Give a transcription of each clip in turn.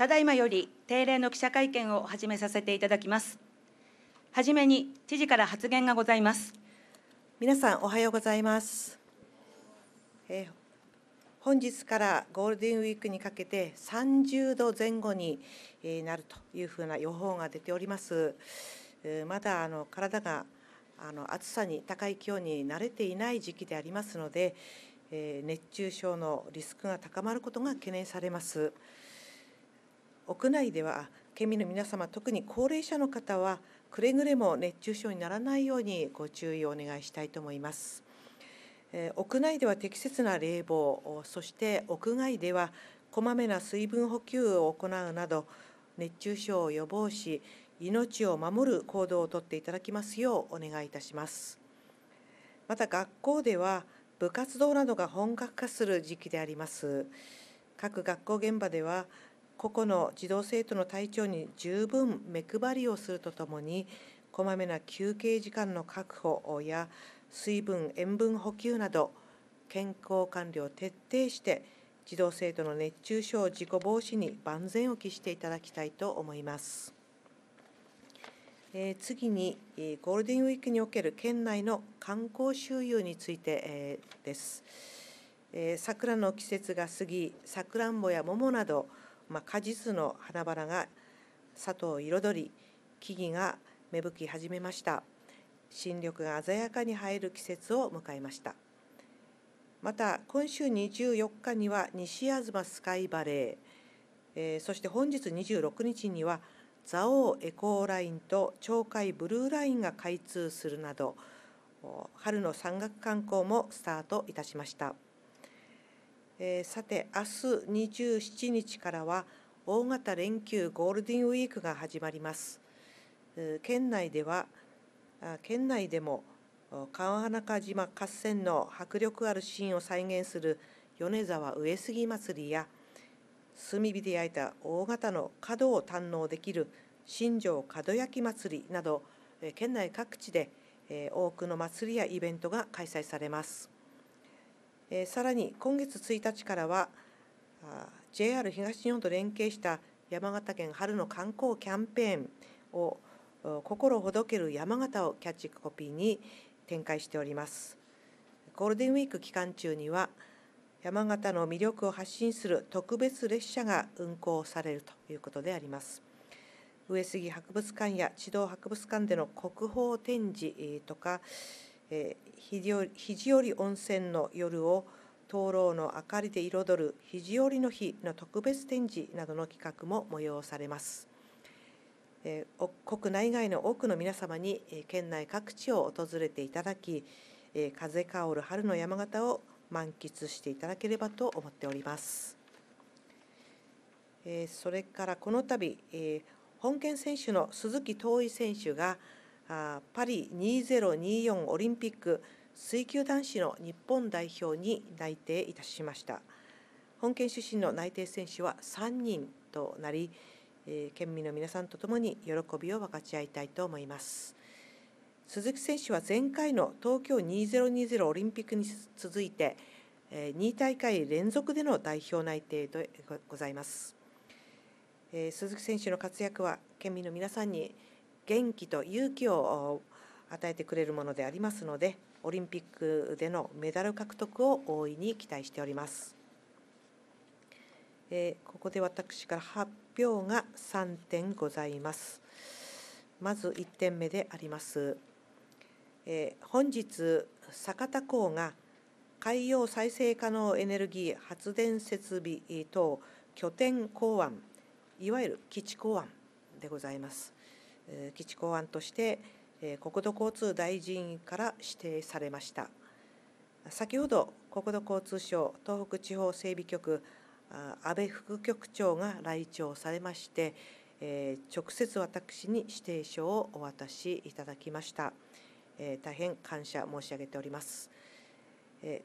ただいまより定例の記者会見を始めさせていただきます。はじめに知事から発言がございます。皆さんおはようございます。えー、本日からゴールデンウィークにかけて30度前後になるというふうな予報が出ております。まだあの体があの暑さに高い気温に慣れていない時期でありますので、え熱中症のリスクが高まることが懸念されます。屋内では県民の皆様特に高齢者の方はくれぐれも熱中症にならないようにご注意をお願いしたいと思います。え屋内では適切な冷房そして屋外ではこまめな水分補給を行うなど熱中症を予防し命を守る行動をとっていただきますようお願いいたしますまた学校では部活動などが本格化する時期であります各学校現場では個々の児童生徒の体調に十分目配りをするとともにこまめな休憩時間の確保や水分塩分補給など健康管理を徹底して児童生徒の熱中症事故防止に万全を期していただきたいと思います。え次に、ゴールデンウィークにおける県内の観光周遊について、えです。え桜の季節が過ぎ、さくらんぼや桃など、まあ、果実の花々が里を彩り木々が芽吹き始めました新緑が鮮やかに映える季節を迎えましたまた今週24日には西吾妻スカイバレー、えー、そして本日26日には蔵王エコーラインと鳥海ブルーラインが開通するなど春の山岳観光もスタートいたしました。えー、さて明日27日からは大型連休ゴールデンウィークが始まります、県内では県内でも川中島合戦の迫力あるシーンを再現する米沢上杉祭りや炭火で焼いた大型の角を堪能できる新庄門焼祭りなど県内各地で多くの祭りやイベントが開催されます。えー、さらに今月1日からはあ JR 東日本と連携した山形県春の観光キャンペーンを心ほどける山形をキャッチコピーに展開しておりますゴールデンウィーク期間中には山形の魅力を発信する特別列車が運行されるということであります上杉博物館や地道博物館での国宝展示とかえ肘折温泉の夜を灯籠の明かりで彩る肘折の日の特別展示などの企画も催されます。え国内外の多くの皆様に、え県内各地を訪れていただき、え風薫る春の山形を満喫していただければと思っております。えそれからこの度、え本県選手の鈴木遠い選手があパリ2024オリンピック水球男子の日本代表に内定いたしました本県出身の内定選手は3人となり、え県民の皆さんとともに喜びを分かち合いたいと思います鈴木選手は前回の東京2020オリンピックに続いて2大会連続での代表内定でございます鈴木選手の活躍は県民の皆さんに元気と勇気を与えてくれるものでありますのでオリンピックでのメダル獲得を大いに期待しております。えー、ここで私から発表が3点ございます。まず1点目であります。えー、本日、酒田港が海洋再生可能エネルギー発電設備等拠点港湾、いわゆる基地港湾でございます。基地公安として国土交通大臣から指定されました先ほど国土交通省東北地方整備局安倍副局長が来庁されまして直接私に指定書をお渡しいただきました大変感謝申し上げております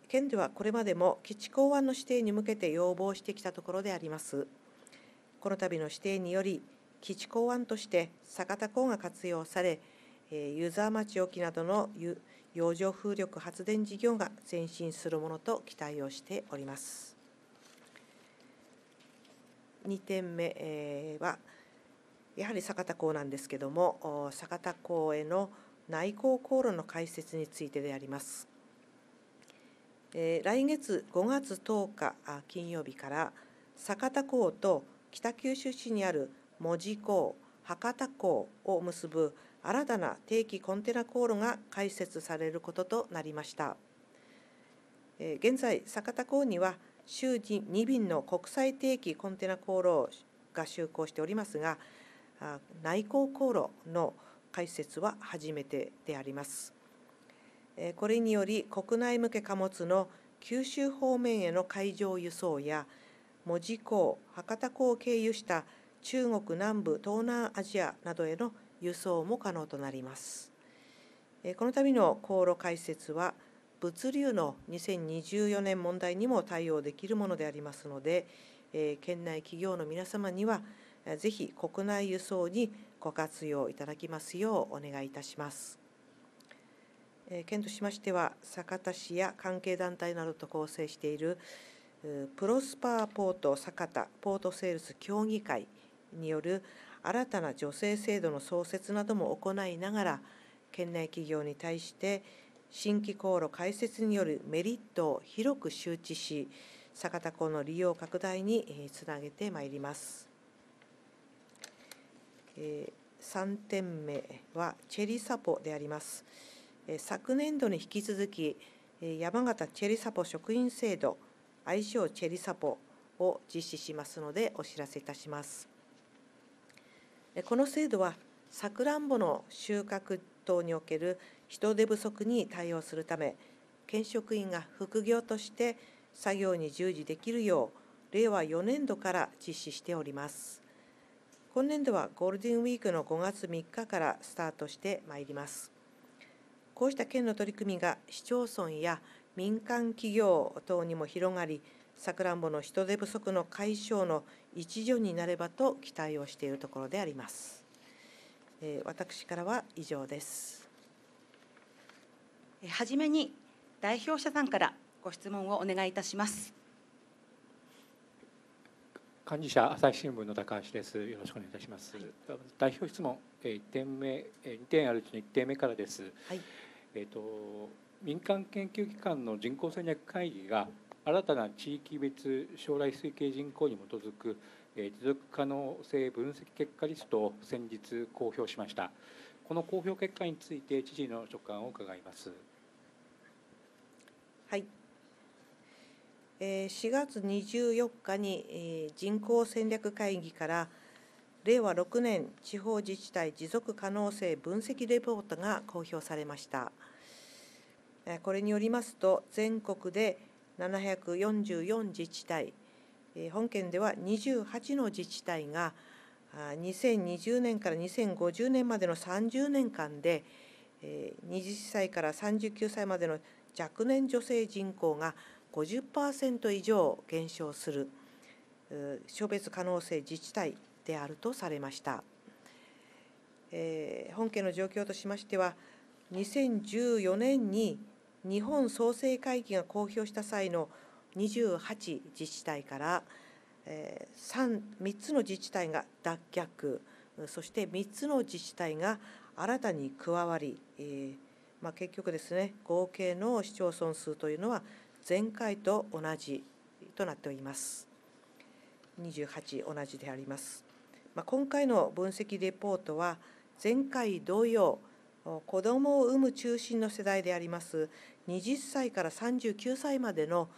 県ではこれまでも基地公安の指定に向けて要望してきたところでありますこの度の指定により基地港湾として酒田港が活用され、湯沢町沖などの洋上風力発電事業が前進するものと期待をしております。2点目は、やはり酒田港なんですけども、酒田港への内航航路の開設についてであります。来月5月10日金曜日から、酒田港と北九州市にある門司港博多港を結ぶ新たな定期コンテナ航路が開設されることとなりました現在酒田港には週に2便の国際定期コンテナ航路が就航しておりますが内航航路の開設は初めてでありますこれにより国内向け貨物の九州方面への海上輸送や門司港博多港を経由した中国南部東南アジアなどへの輸送も可能となりますこの度の航路開設は物流の2024年問題にも対応できるものでありますので県内企業の皆様にはぜひ国内輸送にご活用いただきますようお願いいたします。県としましては酒田市や関係団体などと構成しているプロスパーポート酒田ポートセールス協議会による新たな助成制度の創設なども行いながら県内企業に対して新規航路開設によるメリットを広く周知し酒田港の利用拡大につなげてまいります。え3点目はチェリサポであります。昨年度に引き続き山形チェリサポ職員制度愛称チェリサポを実施しますのでお知らせいたします。この制度はさくらんぼの収穫等における人手不足に対応するため県職員が副業として作業に従事できるよう令和4年度から実施しております今年度はゴールデンウィークの5月3日からスタートしてまいりますこうした県の取り組みが市町村や民間企業等にも広がりさくらんぼの人手不足の解消の一助になればと期待をしているところであります。えー、私からは以上です。はじめに代表者さんからご質問をお願いいたします。幹事社朝日新聞の高橋です。よろしくお願いいたします。はい、代表質問、えー、1点目、えー、2点あるうちに一点目からです。はい、えっ、ー、と民間研究機関の人口戦略会議が新たな地域別将来推計人口に基づく持続可能性分析結果リストを先日公表しましたこの公表結果について知事の所感を伺いますはい4月24日に人口戦略会議から令和6年地方自治体持続可能性分析レポートが公表されましたこれによりますと全国で744自治体本県では28の自治体が2020年から2050年までの30年間で20歳から39歳までの若年女性人口が50%以上減少する処別可能性自治体であるとされました。本県の状況としましては2014年に日本創成会議が公表した際の28自治体から、え 3, 3つの自治体が脱却そして3つの自治体が新たに加わり、えまあ、結局ですね合計の市町村数というのは前回と同じとなっております。28同じであります。まあ、今回の分析レポートは前回同様子どもを産む中心の世代であります20歳から39歳までの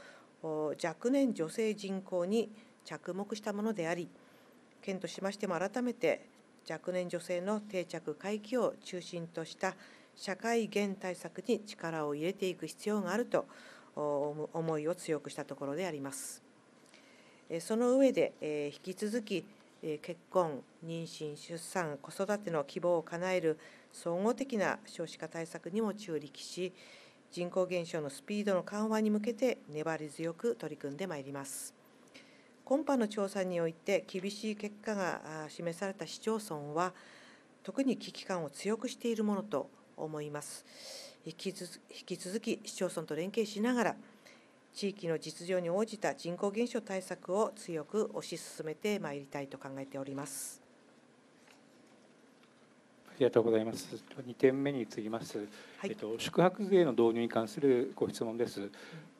若年女性人口に着目したものであり県としましても改めて若年女性の定着回帰を中心とした社会減対策に力を入れていく必要があると思いを強くしたところであります。その上で引き続き結婚、妊娠、出産、子育ての希望を叶える総合的な少子化対策にも注力し、人口減少のスピードの緩和に向けて粘り強く取り組んでまいります。今般の調査において厳しい結果が示された市町村は特に危機感を強くしているものと思います。引き続き市町村と連携しながら地域の実情に応じた人口減少対策を強く推し進めてまいりたいと考えております。ありがとうございます。2点目に移ります。はい、えっと宿泊税の導入に関するご質問です。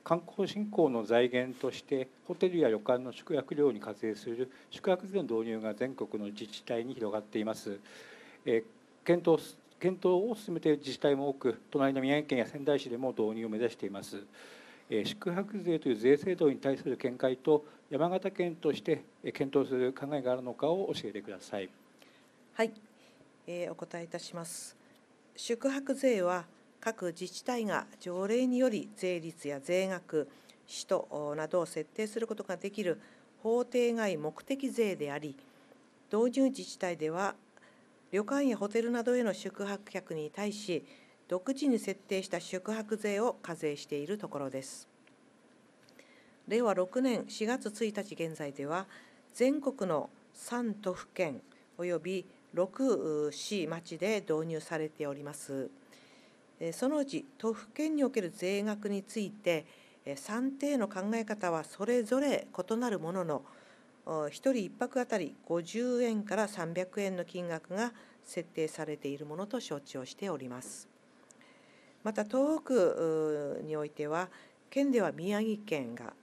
観光振興の財源としてホテルや旅館の宿泊料に課税する宿泊税の導入が全国の自治体に広がっています。え検討検討を進めている自治体も多く、隣の宮城県や仙台市でも導入を目指しています。え宿泊税という税制度に対する見解と山形県として検討する考えがあるのかを教えてください。はい、えお答えいたします。宿泊税は各自治体が条例により税率や税額、使途などを設定することができる法定外目的税であり、同時に自治体では旅館やホテルなどへの宿泊客に対し、独自に設定した宿泊税を課税しているところです。令和6年4月1日現在では、全国の3都府県及び6市町で導入されておりますそのうち都府県における税額について算定の考え方はそれぞれ異なるものの1人1泊当たり50円から300円の金額が設定されているものと承知をしておりますまた東北においては県では宮城県が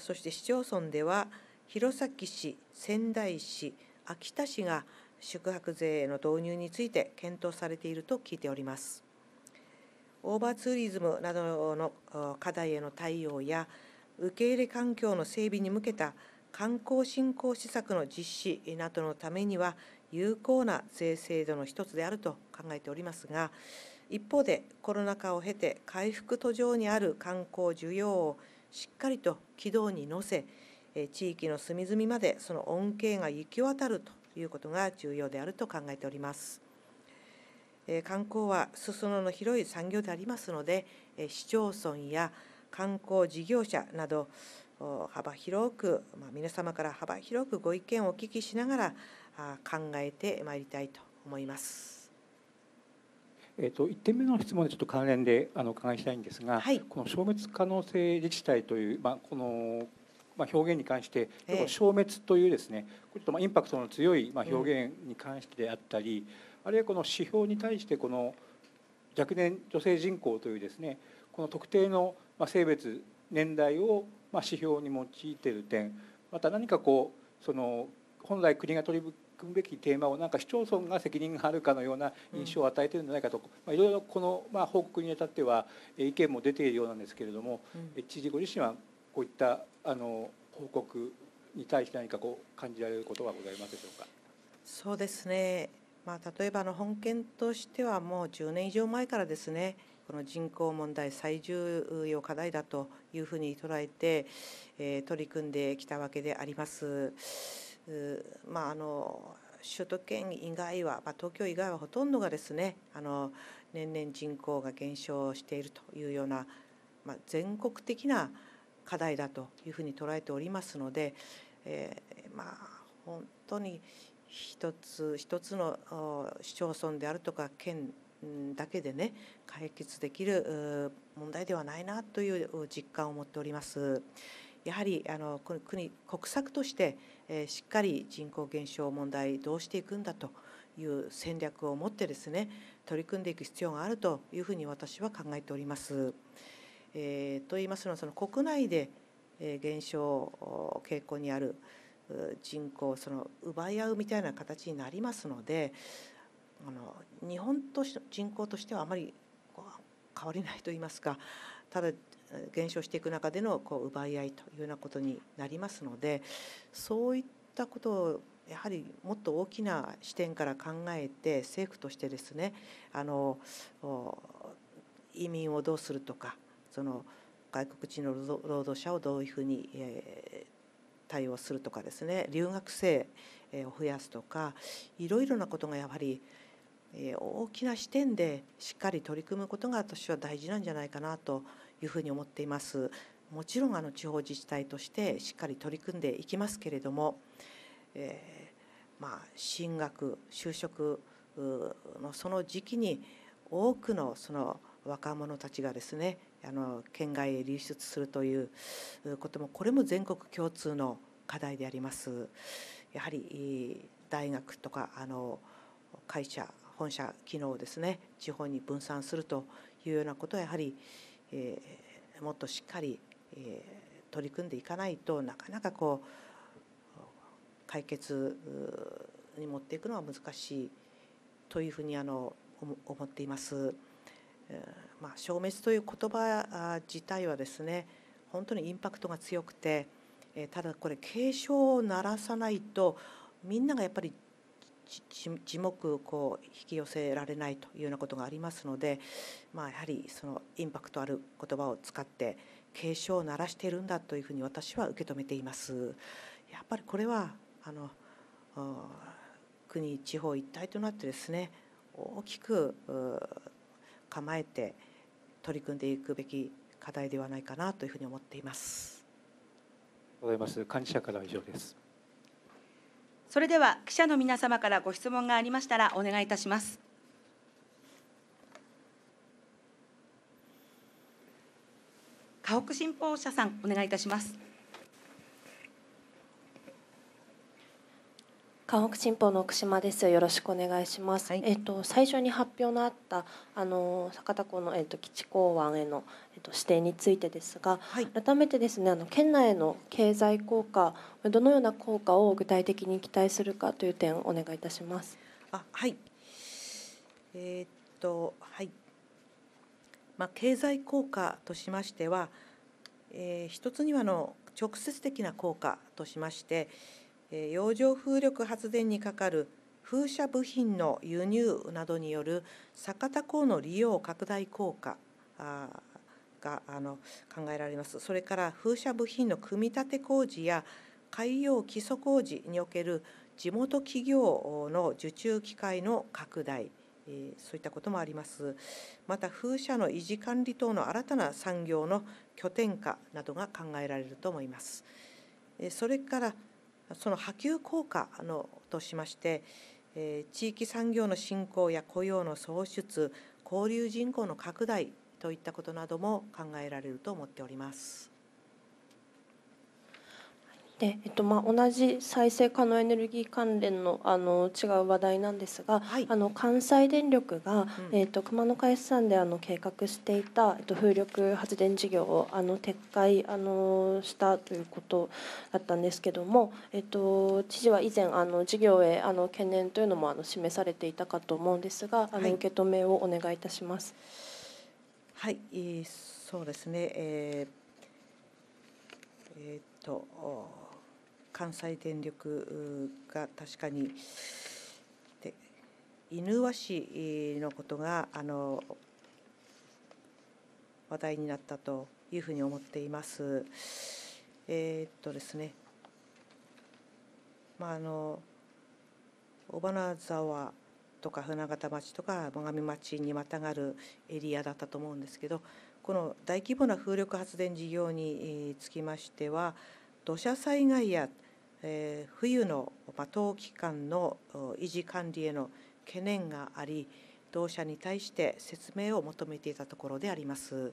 そして市町村では弘前市仙台市秋田市が宿泊税への導入について検討されていると聞いております。オーバーツーリズムなどの課題への対応や受け入れ環境の整備に向けた観光振興施策の実施などのためには有効な税制度の一つであると考えておりますが一方でコロナ禍を経て回復途上にある観光需要をしっかりと軌道に乗せ地域の隅々までその恩恵が行き渡るということが重要であると考えております。観光は裾野の広い産業でありますので、市町村や観光事業者など、幅広く、まあ、皆様から幅広くご意見をお聞きしながら考えてまいりたいと思います。えーと、1点目の質問でちょっと関連であのお伺いしたいんですが、はい、この消滅可能性自治体という、まあ、このまあ、表現に関して消滅というですねちょっとまインパクトの強いま表現に関してであったり、あるいはこの指標に対してこの若年女性人口というですねこの特定の性別年代をま指標に用いている点また何かこうその本来国が取り組むべきテーマをなんか市町村が責任があるかのような印象を与えてるんじゃないかと、まいろいろこのま報告にあたっては意見も出ているようなんですけれども、知事ご自身はこういったあの報告に対して何かこう感じられることはございますでしょうか。そうですね。まあ例えばの本件としてはもう10年以上前からですね。この人口問題最重要課題だというふうに捉えて、えー、取り組んできたわけであります。まああの首都圏以外は、まあ、東京以外はほとんどがですねあの年々人口が減少しているというような、まあ、全国的な課題だというふうに捉えておりますので、えー、まあ本当に一つ一つの市町村であるとか県だけでね解決できる問題ではないなという実感を持っております。やはりあの国国策として、えー、しっかり人口減少問題どうしていくんだという戦略を持ってですね取り組んでいく必要があるというふうに私は考えております。えー、と言いますのはその国内で減少傾向にある人口その奪い合うみたいな形になりますのであの日本とし人口としてはあまり変わりないと言いますかただ減少していく中でのこう奪い合いというようなことになりますのでそういったことをやはりもっと大きな視点から考えて政府としてですねあの移民をどうするとかその外国人の労働者をどういうふうに、え対応するとかですね留学生を増やすとかいろいろなことがやはり大きな視点でしっかり取り組むことが私は大事なんじゃないかなというふうに思っています。もちろんあの地方自治体としてしっかり取り組んでいきますけれども、えー、まあ、進学就職のその時期に多くのその若者たちがですねあの県外へ流出するということもこれも全国共通の課題であります。やはり大学とかあの会社本社機能をですね地方に分散するというようなことはやはり、えー、もっとしっかり、えー、取り組んでいかないとなかなかこう解決に持っていくのは難しいというふうにあの思っています。まあ、消滅という言葉自体はですね本当にインパクトが強くてただこれ警鐘を鳴らさないとみんながやっぱり地目こう引き寄せられないというようなことがありますので、まあ、やはりそのインパクトある言葉を使って警鐘を鳴らしているんだというふうに私は受け止めています。やっぱりこれはあの国地方一体となってですね大きく構えて取り組んでいくべき課題ではないかなというふうに思っています。ございます。管理者から以上です。それでは記者の皆様からご質問がありましたらお願いいたします。河北新報社さんお願いいたします。韓北新報の奥島です。よろしくお願いします。はい、えっと最初に発表のあったあの酒田港のえっと基地港湾へのえっと指定についてですが、はい、改めてですねあの県内の経済効果どのような効果を具体的に期待するかという点お願いいたします。あはい。えー、っとはい。まあ経済効果としましては、えー、一つにはの直接的な効果としまして。洋上風力発電にかかる風車部品の輸入などによる酒田港の利用拡大効果があの考えられますそれから風車部品の組み立て工事や海洋基礎工事における地元企業の受注機会の拡大そういったこともありますまた風車の維持管理等の新たな産業の拠点化などが考えられると思いますそれからその波及効果のとしまして、え地域産業の振興や雇用の創出交流人口の拡大といったことなども考えられると思っております。で、えっとまあ、同じ再生可能エネルギー関連のあの違う話題なんですが、はい、あの関西電力が、うん、えっと、熊野会資産であの計画していた、えっと、風力発電事業をあの撤回あのしたということだったんですけども、えっと、知事は以前あの事業へあの懸念というのもあの示されていたかと思うんですがあの、受け止めをお願いいたします。はい、そうですね、えーえー、っと関西電力が確かに犬和市のことがあの話題になったというふうに思っています。えー、っとですね、まああの尾花沢とか船形町とか最上町にまたがるエリアだったと思うんですけどこの大規模な風力発電事業につきましては土砂災害やえ冬の冬期間の維持管理への懸念があり同社に対して説明を求めていたところであります。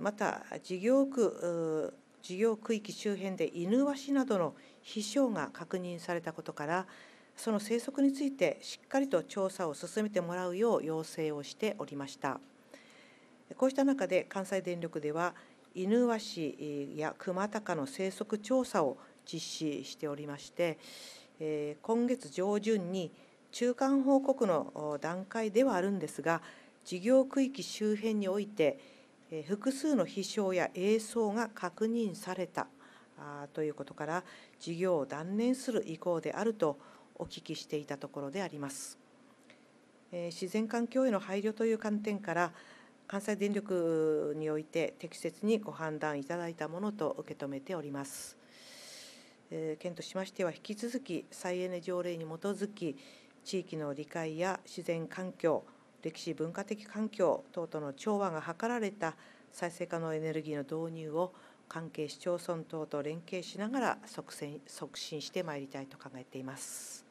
また事業区事業区域周辺で犬ワシなどの飛翔が確認されたことからその生息についてしっかりと調査を進めてもらうよう要請をしておりましたこうした中で関西電力では犬ワシやクマタカの生息調査を実施しておりまして、え今月上旬に中間報告の段階ではあるんですが事業区域周辺において、え複数の飛翔や映像が確認されたということから事業を断念する意向であるとお聞きしていたところであります。え自然環境への配慮という観点から関西電力において適切にご判断いただいたものと受け止めております。え県としましては引き続き再エネ条例に基づき地域の理解や自然環境歴史文化的環境等との調和が図られた再生可能エネルギーの導入を関係市町村等と連携しながら促進してまいりたいと考えています。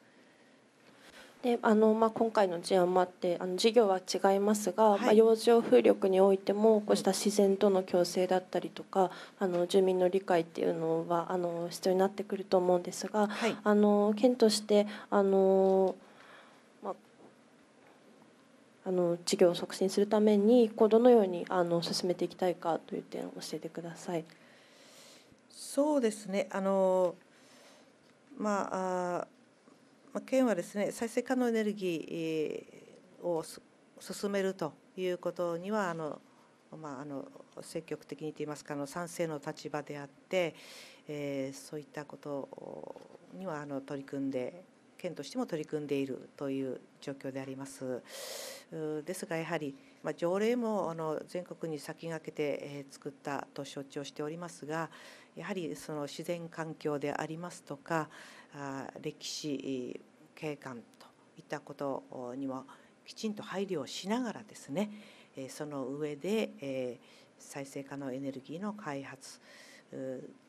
であのまあ、今回の事案もあってあの事業は違いますが、はい、まあ、洋上風力においてもこうした自然との共生だったりとかあの住民の理解っていうのはあの必要になってくると思うんですが、はい、あの県としてあの、まあ、あの事業を促進するためにこうどのようにあの進めていきたいかという点を教えてください。そうですねあの、まあ県はですね再生可能エネルギーを進めるということにはあの、まあ、あの積極的にといいますかあの賛成の立場であって、えー、そういったことにはあの取り組んで県としても取り組んでいるという状況であります。ですがやはりまあ、条例もあの全国に先駆けて作ったと承知をしておりますがやはりその自然環境でありますとか歴史景観といったことにもきちんと配慮をしながらですねその上で再生可能エネルギーの開発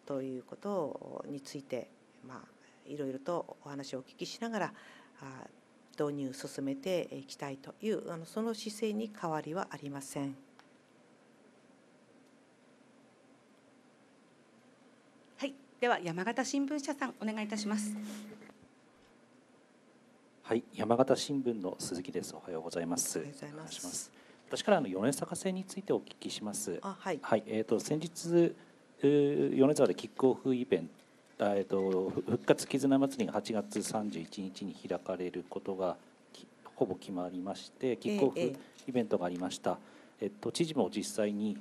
ということについてまあいろいろとお話をお聞きしながら導入を進めていきたいというあのその姿勢に変わりはありません。はい、では山形新聞社さんお願いいたします。はい、山形新聞の鈴木です。おはようございます。おはようございます。私からあの米坂線についてお聞きします。はい、はい、えっ、ー、と先日米沢でキックオフイベントえっと、復活絆祭りが8月31日に開かれることがほぼ決まりましてキックオフイベントがありました、えっと、知事も実際に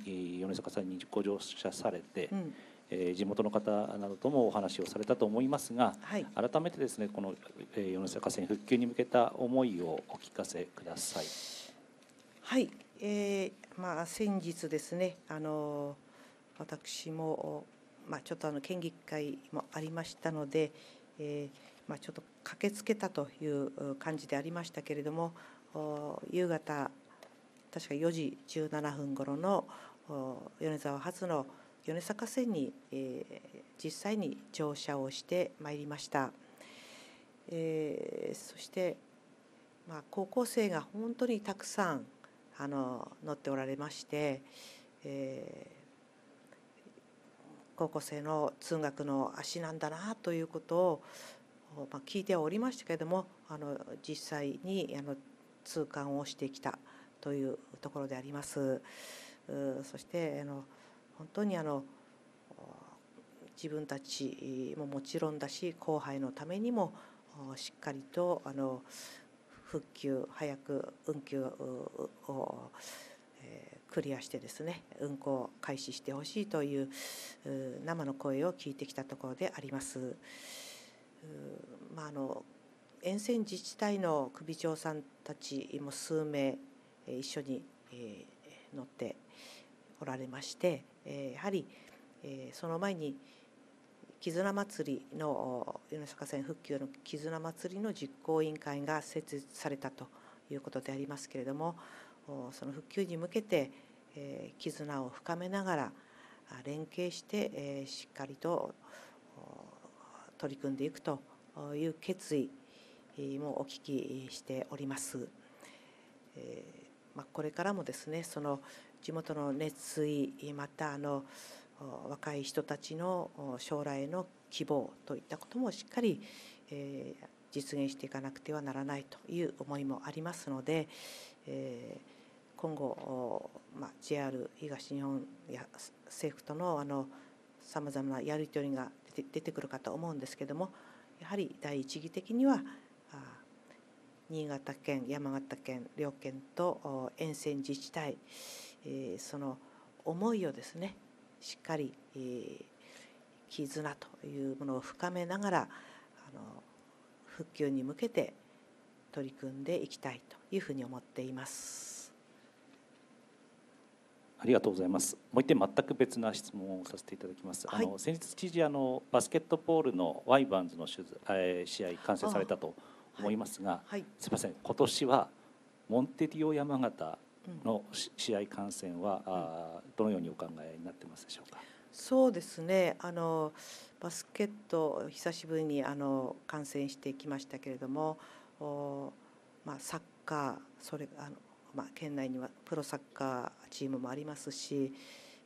米坂さんにご乗車されて、うんえー、地元の方などともお話をされたと思いますが、はい、改めてですねこの、米坂線復旧に向けた思いをお聞かせください。はい、えーまあ、先日ですねあの私もまあ、ちょっとあの県議会もありましたので、えーまあ、ちょっと駆けつけたという感じでありましたけれども夕方確か4時17分頃の米沢発の米坂線に、えー、実際に乗車をしてまいりました、えー、そして、まあ、高校生が本当にたくさんあの乗っておられまして、えー高校生の通学の足なんだなということを、ま聞いてはおりましたけれどもあの実際にあの痛感をしてきたというところであります。そしてあの本当にあの自分たちももちろんだし後輩のためにもしっかりとあの復旧早く運休をクリアしてですね運行を開始してほしいという生の声を聞いてきたところであります。まあ、あの沿線自治体の首長さんたちも数名一緒に乗っておられましてやはりその前に絆祭りの米坂線復旧の絆祭りの実行委員会が設立されたということでありますけれどもその復旧に向けて、え絆を深めながら連携して、えしっかりと取り組んでいくという決意もお聞きしております。えまこれからもですねその地元の熱意またあの若い人たちの将来の希望といったこともしっかり、え実現していかなくてはならないという思いもありますので、えー今後、まあ、JR 東日本や政府とのあのさまざまなやり取りが出て出てくるかと思うんですけどもやはり第一義的には新潟県山形県両県と沿線自治体、えその思いをですねしっかり、え絆というものを深めながらあの復旧に向けて取り組んでいきたいというふうに思っています。ありがとうございます。もう一点全く別な質問をさせていただきます。はい、あの先日知事あのバスケットボールのワイバンズの取材、えー、試合完成されたと思いますが、はいはい、すみません今年はモンテディオ山形の試合観戦は、うん、あどのようにお考えになってますでしょうか。そうですねあのバスケット久しぶりにあの観戦してきましたけれどもお、まあ、サッカーそれあのまあ、県内にはプロサッカーチームもありますし、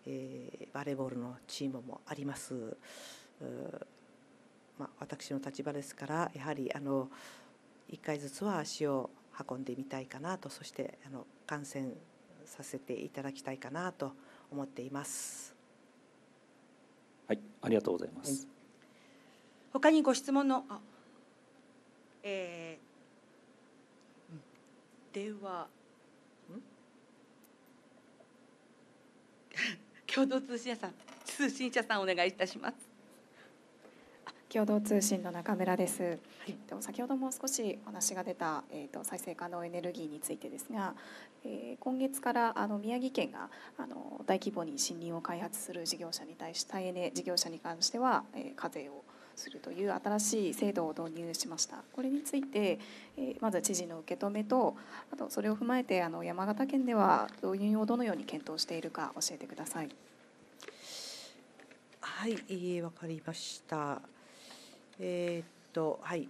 えー、バレーボールのチームもあります。まあ、私の立場ですからやはりあの1回ずつは足を運んでみたいかなとそしてあの観戦させていただきたいかなと思っています。はい、ありがとうございます。はい、他にご質問のあ、えー、では。共同通信社さん通信社さんお願いいたします。共同通信の中村です、はい、先ほども少しお話が出た、えーと、再生可能エネルギーについてですが、えー、今月からあの宮城県があの大規模に森林を開発する事業者に対し再エネ事業者に関しては、えー、課税をするという新しい制度を導入しましたこれについて、えまず知事の受け止めとあとそれを踏まえてあの山形県では導入をどのように検討しているか教えてくださいはい、えー、分かりましたえー、っとはい、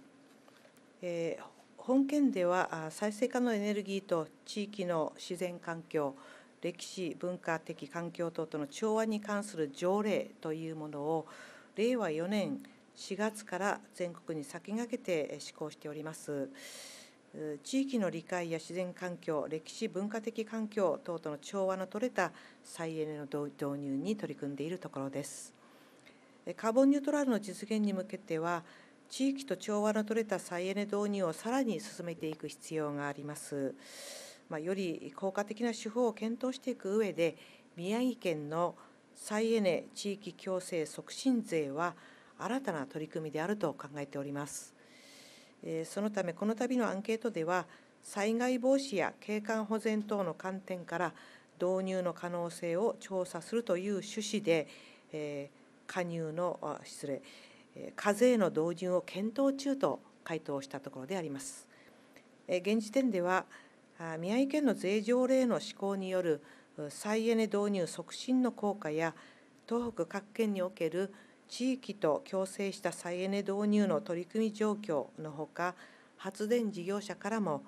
えー、本県では再生可能エネルギーと地域の自然環境歴史文化的環境等との調和に関する条例というものを令和4年4月から全国に先駆けて施行しております。地域の理解や自然環境、歴史・文化的環境等との調和の取れた再エネの導入に取り組んでいるところです。カーボンニュートラルの実現に向けては、地域と調和の取れた再エネ導入をさらに進めていく必要があります。まあ、より効果的な手法を検討していく上で、宮城県の再エネ地域共生促進税は、新たな取り組みであると考えております。そのため、この度のアンケートでは、災害防止や景観保全等の観点から導入の可能性を調査するという趣旨で、え加入の失礼、え課税の導入を検討中と回答したところであります。え現時点では宮城県の税条例の施行による再エネ導入促進の効果や東北各県における地域と共生した再エネ導入の取り組み状況のほか発電事業者からも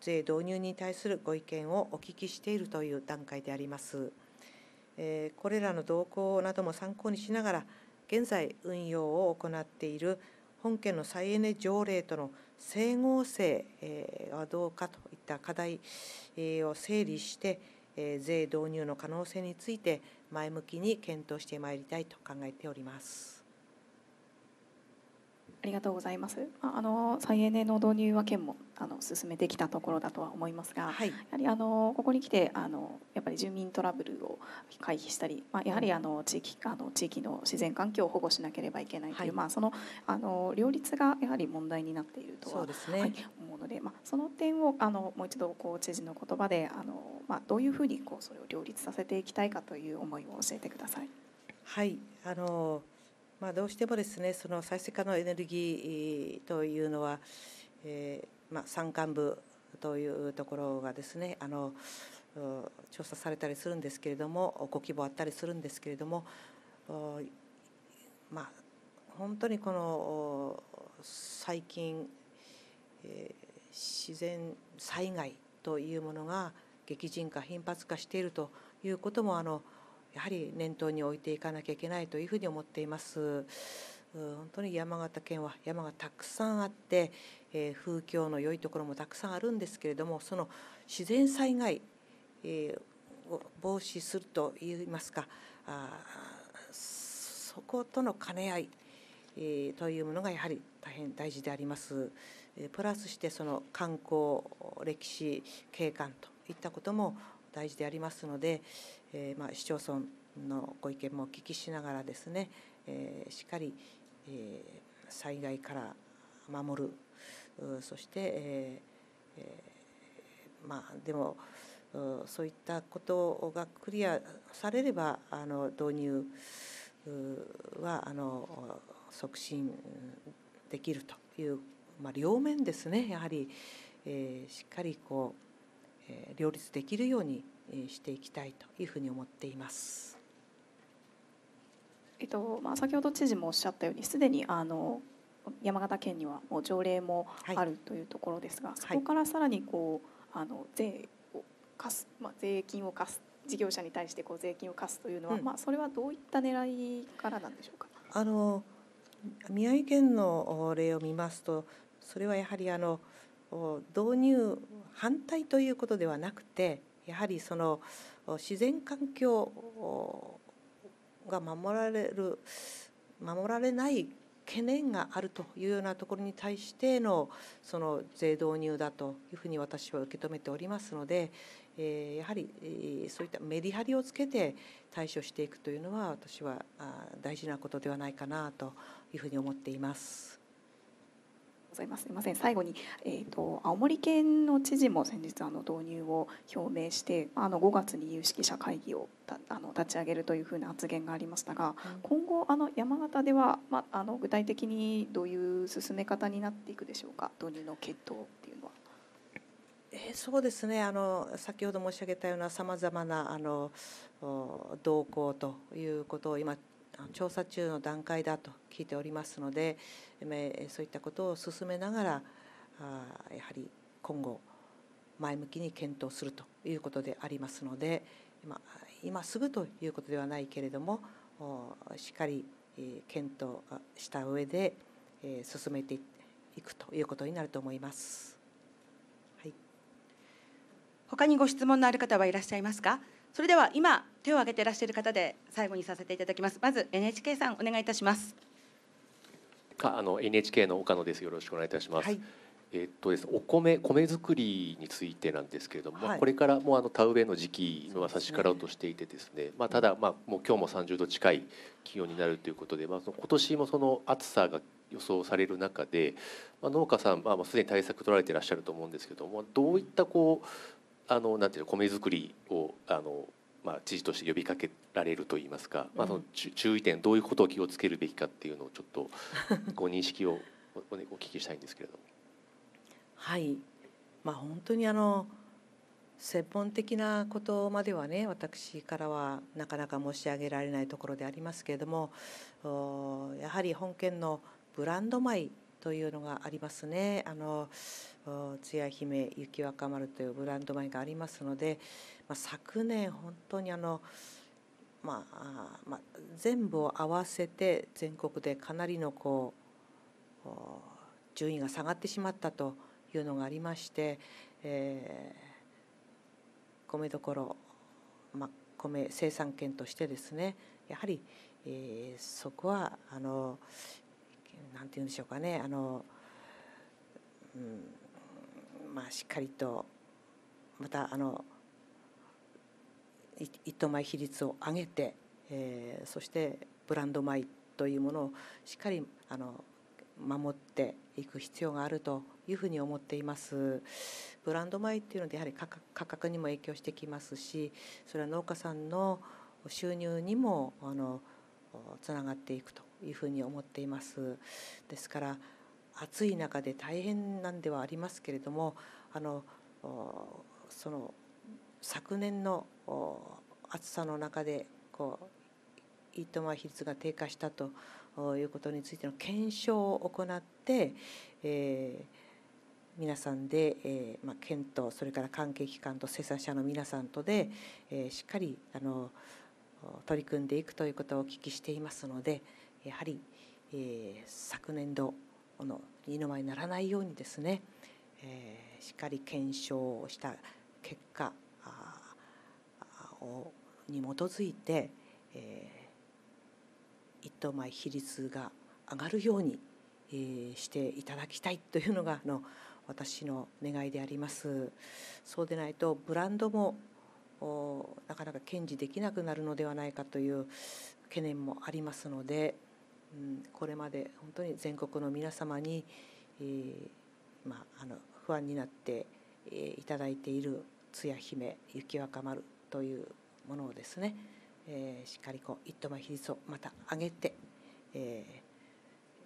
税導入に対するご意見をお聞きしているという段階であります。これらの動向なども参考にしながら現在運用を行っている本県の再エネ条例との整合性はどうかといった課題を整理してえ税導入の可能性について前向きに検討してまいりたいと考えております。ありがとうございます。まあの再エネの導入は県もあの進めてきたところだとは思いますが、はい、やはりあのここに来てあのやっぱり住民トラブルを回避したり、まあ、やはりあの地域あの地域の自然環境を保護しなければいけないという、はい、まあそのあの両立がやはり問題になっているとは、ねはい、思うので、まあその点をあのもう一度こう知事の言葉であのまあどういうふうにこうそれを両立させていきたいかという思いを教えてください。はい、あのまあ、どうしてもですねその再生可能エネルギーというのは、えーまあ、山間部というところがですねあの調査されたりするんですけれどもご希望あったりするんですけれどもまあ本当にこの最近、えー、自然災害というものが激甚化頻発化しているということもあのやはり念頭に置いていかなきゃいけないというふうに思っています。本当に山形県は山がたくさんあって、えー、風況の良いところもたくさんあるんですけれどもその自然災害、えー、を防止するといいますかあそことの兼ね合い、えー、というものがやはり大変大事であります。プラスしてその観光歴史景観といったことも大事でありますので、えー、まあ、市町村のご意見もお聞きしながらですね、えー、しっかり、え災害から守るそして、ええー、まあでもそういったことがクリアされればあの導入はあの促進できるという、まあ、両面ですねやはり、えー、しっかりこう、えー、両立できるようにしていきたいというふうに思っています。えっとまあ、先ほど知事もおっしゃったようにすでにあの山形県にはもう条例もあるというところですが、はい、そこからさらにこうあの税を課す、まあ、税金を課す事業者に対してこう税金を課すというのは、うん、まあ、それはどういった狙いからなんでしょうかあの宮城県の例を見ますとそれはやはりあの導入反対ということではなくてやはりその自然環境が守られる守られない懸念があるというようなところに対してのその税導入だというふうに私は受け止めておりますので、えやはり、そういったメリハリをつけて対処していくというのは私は大事なことではないかなというふうに思っています。ございます。すみません。最後にえっ、ー、と青森県の知事も先日あの導入を表明して、あの5月に有識者会議をあの立ち上げるというふうな発言がありましたが、うん、今後あの山形ではまあの具体的にどういう進め方になっていくでしょうか。導入の検討っていうのは。えー、そうですねあの先ほど申し上げたようなさまざまなあの動向ということを今調査中の段階だと聞いておりますので、そういったことを進めながらやはり今後前向きに検討するということでありますので今すぐということではないけれどもしっかり検討した上で進めていくということになると思います。はい、他にご質問のある方はいらっしゃいますか。それでは今手を挙げていらっしゃる方で最後にさせていただきます。まず NHK さんお願いいたします。かあの NHK の岡野です。よろしくお願いいたします。はいえっとですね、お米米作りについてなんですけれども、はい、これからもうあの田植えの時期の差しから落としていてですね、ね、まあ、ただ、まあ、もう今日も三十度近い気温になるということで、まあ、その今年もその暑さが予想される中で、まあ、農家さん、まあ、すでに対策取られていらっしゃると思うんですけれどもどういったこうあのなんていう米作りをあのまあ、知事として呼びかけられるといいますか、まあ、その注意点どういうことを気をつけるべきかっていうのをちょっとご認識をおお聞きしたいんですけれども。はい、まあ、本当にあの専門的なことまではね私からはなかなか申し上げられないところでありますけれどもやはり本県のブランド米というのがありますね。あのつや姫雪若丸というブランド米がありますので、まあ、昨年本当にあの、まあまあ、全部を合わせて全国でかなりのこう順位が下がってしまったというのがありまして、えー、米どころ、まあ、米生産圏としてですねやはり、えー、そこはあのんて言うんでしょうかねあの、うんまあ、しっかりとまたあの一等米比率を上げて、えー、そしてブランド米というものをしっかりあの守っていく必要があるというふうに思っています。ブランド米っていうのでやはり価格にも影響してきますしそれは農家さんの収入にもあのつながっていくというふうに思っています。ですから暑い中で大変なんではありますけれどもあのその昨年の暑さの中でこう飯苫比率が低下したということについての検証を行って、えー、皆さんで、えーまあ、県とそれから関係機関と生産者の皆さんとで、えー、しっかりあの取り組んでいくということをお聞きしていますので。やはり、えー、昨年度の二の舞にならないようにですね、えー、しっかり検証をした結果をに基づいて、えー、一等米比率が上がるように、えー、していただきたいというのがの私の願いであります。そうでないとブランドもなかなか堅持できなくなるのではないかという懸念もありますので。うん、これまで本当に全国の皆様に、えーまあ、あの不安になって、えいただいているつや姫雪若丸というものをですね、えー、しっかりこう一斗比率をまた上げて、え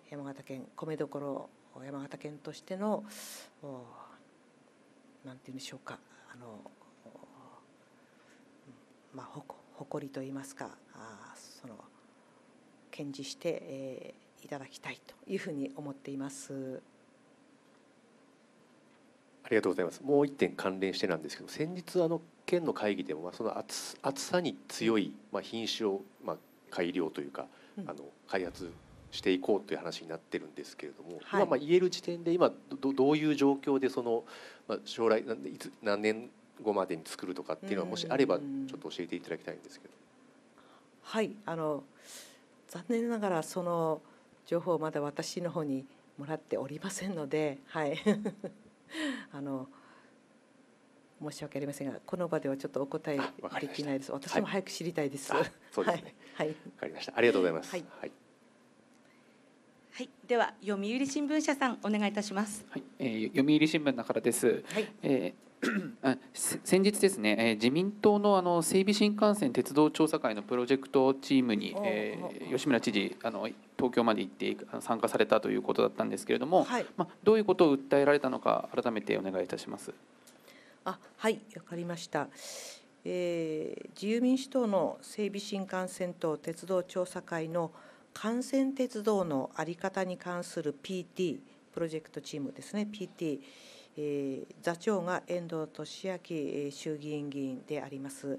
ー、山形県米どころ山形県としての何て言うんでしょうかあの、まあ、誇りといいますかあその。堅持して、えー、いただきたいというふうに思っています。ありがとうございます。もう一点関連してなんですけど、先日あの県の会議でもまあその暑暑さに強いまあ品種をまあ改良というか、うん、あの開発していこうという話になってるんですけれども、はい、今まあ言える時点で今どどういう状況でその、まあ、将来いつ何年後までに作るとかっていうのはもしあればちょっと教えていただきたいんですけど。はいあの残念ながらその情報をまだ私の方にもらっておりませんので、はい、あの申し訳ありませんがこの場ではちょっとお答えできないです私も早く知りたいです、そうですねはい、わかりましたありがとうございます、はい、はいはい、では読売新聞社さんお願いいたします。はい、えー、読売新聞の中です。はい、えー 先日ですね、自民党のあの整備新幹線鉄道調査会のプロジェクトチームに、えー、吉村知事あの東京まで行って参加されたということだったんですけれども、はい、まあ、どういうことを訴えられたのか改めてお願いいたします。あはい分かりました、えー、自由民主党の整備新幹線と鉄道調査会の幹線鉄道の在り方に関する PT プロジェクトチームですね PT 座長が遠藤俊明衆議院議員であります。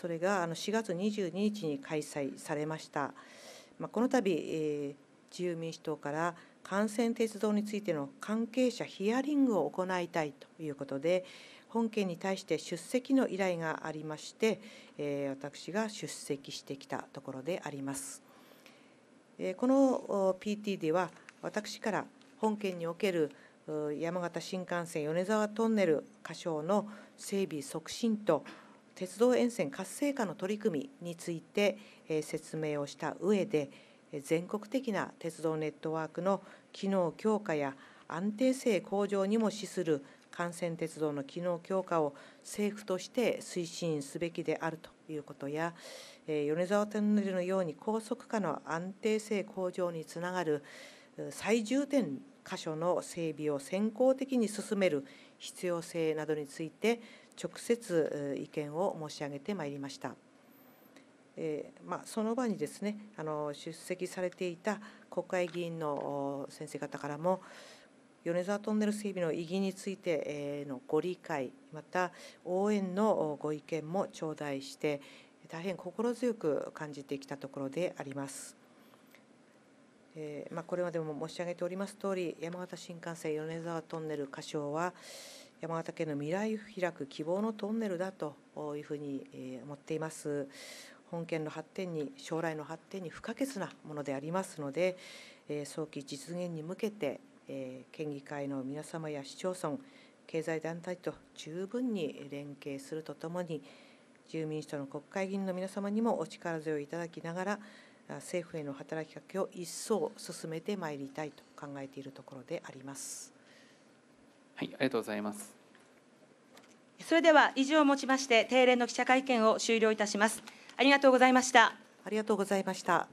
それが4月22日に開催されました。この度、自由民主党から幹線鉄道についての関係者ヒアリングを行いたいということで、本件に対して出席の依頼がありまして、私が出席してきたところであります。この PT では、私から本件における山形新幹線米沢トンネル仮称の整備促進と鉄道沿線活性化の取り組みについて説明をした上で全国的な鉄道ネットワークの機能強化や安定性向上にも資する幹線鉄道の機能強化を政府として推進すべきであるということや、米沢トンネルのように高速化の安定性向上につながる最重点箇所の整備を先行的に進める必要性などについて直接意見を申し上げてまいりました。えー、まあ、その場にですねあの出席されていた国会議員の先生方からも米沢トンネル整備の意義についてのご理解また応援のご意見も頂戴して大変心強く感じてきたところであります。えー、まあ、これまでも申し上げておりますとおり山形新幹線米沢トンネル歌唱は山形県の未来を開く希望のトンネルだというふうに思っています。本県の発展に将来の発展に不可欠なものでありますので、えー、早期実現に向けて、えー、県議会の皆様や市町村経済団体と十分に連携するとともに住民主党の国会議員の皆様にもお力添えをいただきながら政府への働きかけを一層進めてまいりたいと考えているところであります。はい、ありがとうございます。それでは以上をもちまして定例の記者会見を終了いたします。ありがとうございました。ありがとうございました。